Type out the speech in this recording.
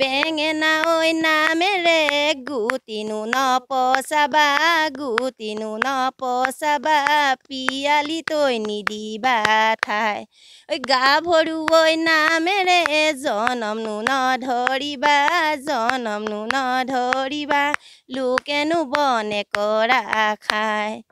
বেঙেনা ঐ নামেৰে গুটিনো নপচাবা গুটিনো নপচাবা পিয়ালি তৈ নিদিবা ঠাই ঐ গাভৰু ঐ নামেৰে জনমনো নধৰিবা জনমনো নধৰিবা লোকেনো বনে কৰা খায়